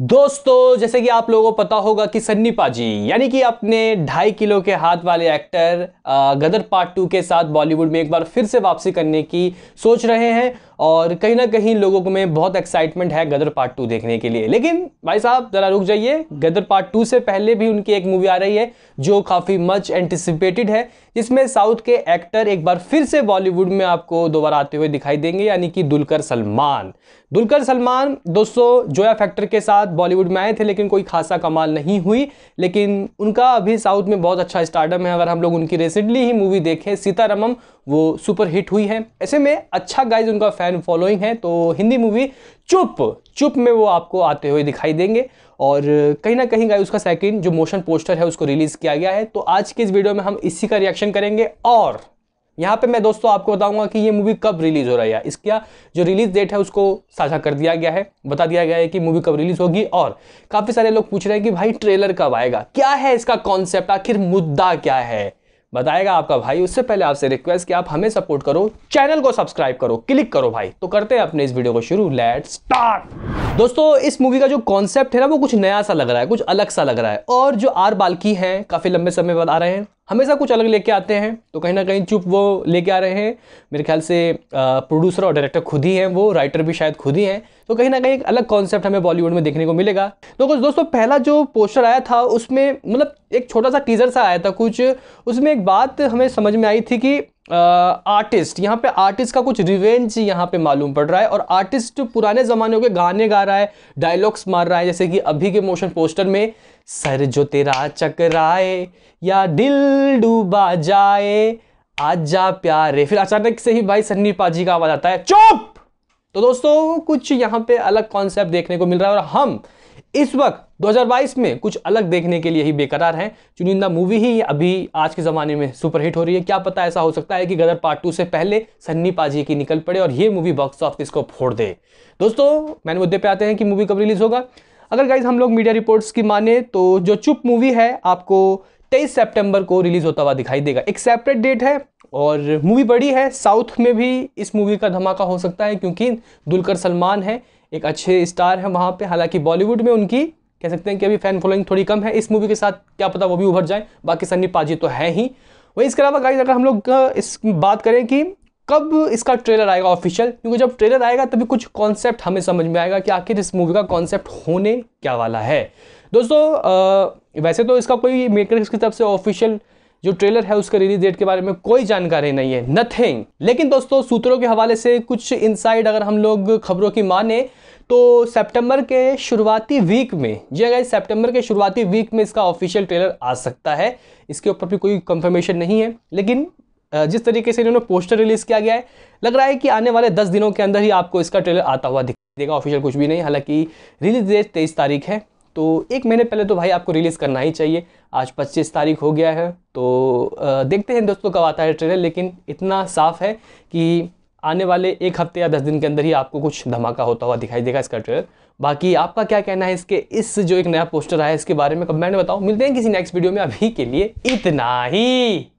दोस्तों जैसे कि आप लोगों को पता होगा कि सन्नी पाजी यानी कि अपने ढाई किलो के हाथ वाले एक्टर गदर पार्ट टू के साथ बॉलीवुड में एक बार फिर से वापसी करने की सोच रहे हैं और कहीं ना कहीं लोगों को में बहुत एक्साइटमेंट है गदर पार्ट टू देखने के लिए लेकिन भाई साहब ज़रा रुक जाइए गदर पार्ट टू से पहले भी उनकी एक मूवी आ रही है जो काफ़ी मच एंटिसिपेटेड है जिसमें साउथ के एक्टर एक बार फिर से बॉलीवुड में आपको दोबारा आते हुए दिखाई देंगे यानी कि दुलकर सलमान दुलकर सलमान दोस्तों जोया फैक्टर के साथ बॉलीवुड में आए थे लेकिन कोई खासा कमाल नहीं हुई लेकिन उनका अभी साउथ में बहुत अच्छा स्टार्डम है अगर हम लोग उनकी रिसेंटली ही मूवी देखें सीतारमम वो सुपर हिट हुई है ऐसे में अच्छा गाइज उनका फैन फॉलोइंग है तो हिंदी मूवी चुप चुप में वो आपको आते हुए दिखाई देंगे और कहीं ना कहीं गाइस उसका सेकंड जो मोशन पोस्टर है उसको रिलीज़ किया गया है तो आज के इस वीडियो में हम इसी का रिएक्शन करेंगे और यहाँ पे मैं दोस्तों आपको बताऊंगा कि ये मूवी कब रिलीज़ हो रही है इसका जो रिलीज़ डेट है उसको साझा कर दिया गया है बता दिया गया है कि मूवी कब रिलीज़ होगी और काफ़ी सारे लोग पूछ रहे हैं कि भाई ट्रेलर कब आएगा क्या है इसका कॉन्सेप्ट आखिर मुद्दा क्या है बताएगा आपका भाई उससे पहले आपसे रिक्वेस्ट कि आप हमें सपोर्ट करो चैनल को सब्सक्राइब करो क्लिक करो भाई तो करते हैं अपने इस वीडियो को शुरू लेट स्टार्ट दोस्तों इस मूवी का जो कॉन्सेप्ट है ना वो कुछ नया सा लग रहा है कुछ अलग सा लग रहा है और जो आर बाल्की हैं काफ़ी लंबे समय बाद आ रहे हैं हमेशा कुछ अलग लेके आते हैं तो कहीं ना कहीं चुप वो लेके आ रहे हैं मेरे ख्याल से प्रोड्यूसर और डायरेक्टर खुद ही हैं वो राइटर भी शायद खुद ही हैं तो कहीं ना कहीं एक अलग कॉन्सेप्ट हमें बॉलीवुड में देखने को मिलेगा तो कुछ दोस्तों पहला जो पोस्टर आया था उसमें मतलब एक छोटा सा टीज़र सा आया था कुछ उसमें एक बात हमें समझ में आई थी कि आर्टिस्ट यहाँ पे आर्टिस्ट का कुछ रिवेंज यहाँ पे मालूम पड़ रहा है और आर्टिस्ट पुराने ज़माने के गाने गा रहा है डायलॉग्स मार रहा है जैसे कि अभी के मोशन पोस्टर में सर जो तेरा चकराए या दिल डूबा जाए आजा प्यारे फिर अचानक से ही भाई सन्नी पाजी का आवाज़ आता है चुप तो दोस्तों कुछ यहाँ पे अलग कॉन्सेप्ट देखने को मिल रहा है और हम इस वक्त 2022 में कुछ अलग देखने के लिए ही बेकरार है चुनिंदा मूवी ही अभी आज के ज़माने में सुपरहिट हो रही है क्या पता ऐसा हो सकता है कि गदर पार्ट टू से पहले सन्नी पाजी की निकल पड़े और ये मूवी बॉक्स ऑफिस को फोड़ दे दोस्तों मैंने मुद्दे पे आते हैं कि मूवी कब रिलीज़ होगा अगर गाइज हम लोग मीडिया रिपोर्ट्स की माने तो जो चुप मूवी है आपको तेईस सेप्टेम्बर को रिलीज होता हुआ दिखाई देगा एक सेपरेट डेट है और मूवी बड़ी है साउथ में भी इस मूवी का धमाका हो सकता है क्योंकि दुलकर सलमान है एक अच्छे स्टार है वहाँ पे हालांकि बॉलीवुड में उनकी कह सकते हैं कि अभी फैन फॉलोइंग थोड़ी कम है इस मूवी के साथ क्या पता वो भी उभर जाए बाकी सन्नी पाजी तो है ही वही इसके अलावा गाइज अगर हम लोग इस बात करें कि कब इसका ट्रेलर आएगा ऑफिशियल क्योंकि जब ट्रेलर आएगा तभी कुछ कॉन्सेप्ट हमें समझ में आएगा कि आखिर इस मूवी का कॉन्सेप्ट होने क्या वाला है दोस्तों आ, वैसे तो इसका कोई मेकर्स की तरफ से ऑफिशियल जो ट्रेलर है उसके रिलीज डेट के बारे में कोई जानकारी नहीं है नथिंग लेकिन दोस्तों सूत्रों के हवाले से कुछ इनसाइड अगर हम लोग खबरों की माने तो सितंबर के शुरुआती वीक में जी अगर हाँ सितंबर के शुरुआती वीक में इसका ऑफिशियल ट्रेलर आ सकता है इसके ऊपर भी कोई कंफर्मेशन नहीं है लेकिन जिस तरीके से इन्होंने पोस्टर रिलीज़ किया गया है लग रहा है कि आने वाले दस दिनों के अंदर ही आपको इसका ट्रेलर आता हुआ दिखाई देगा ऑफिशियल कुछ भी नहीं हालांकि रिलीज डेट तेईस तारीख है तो एक महीने पहले तो भाई आपको रिलीज़ करना ही चाहिए आज 25 तारीख हो गया है तो देखते हैं दोस्तों कब आता है ट्रेलर लेकिन इतना साफ है कि आने वाले एक हफ्ते या दस दिन के अंदर ही आपको कुछ धमाका होता हुआ दिखाई देगा इसका ट्रेलर बाकी आपका क्या कहना है इसके इस जो एक नया पोस्टर आया है इसके बारे में कमेंट बताओ मिलते हैं किसी नेक्स्ट वीडियो में अभी के लिए इतना ही